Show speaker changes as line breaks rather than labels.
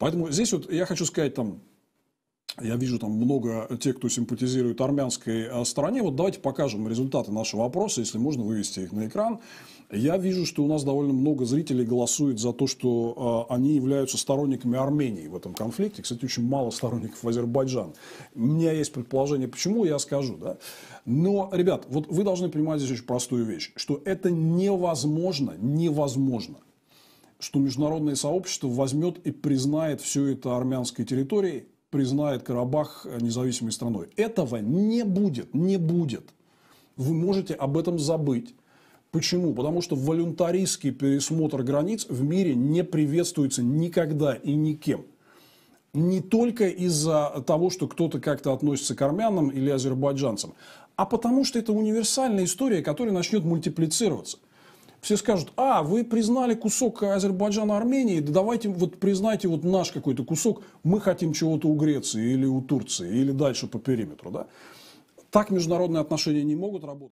Поэтому здесь вот я хочу сказать там, я вижу там много тех, кто симпатизирует армянской э, стороне. Вот давайте покажем результаты нашего опроса, если можно вывести их на экран. Я вижу, что у нас довольно много зрителей голосует за то, что э, они являются сторонниками Армении в этом конфликте. Кстати, очень мало сторонников Азербайджана. У меня есть предположение, почему, я скажу. Да? Но, ребят, вот вы должны понимать здесь очень простую вещь, что это невозможно, невозможно что международное сообщество возьмет и признает все это армянской территорией, признает Карабах э, независимой страной. Этого не будет, не будет. Вы можете об этом забыть. Почему? Потому что волюнтаристский пересмотр границ в мире не приветствуется никогда и никем. Не только из-за того, что кто-то как-то относится к армянам или азербайджанцам, а потому что это универсальная история, которая начнет мультиплицироваться – все скажут, а, вы признали кусок Азербайджана Армении, да давайте вот признайте вот наш какой-то кусок, мы хотим чего-то у Греции или у Турции, или дальше по периметру, да? Так международные отношения не могут работать.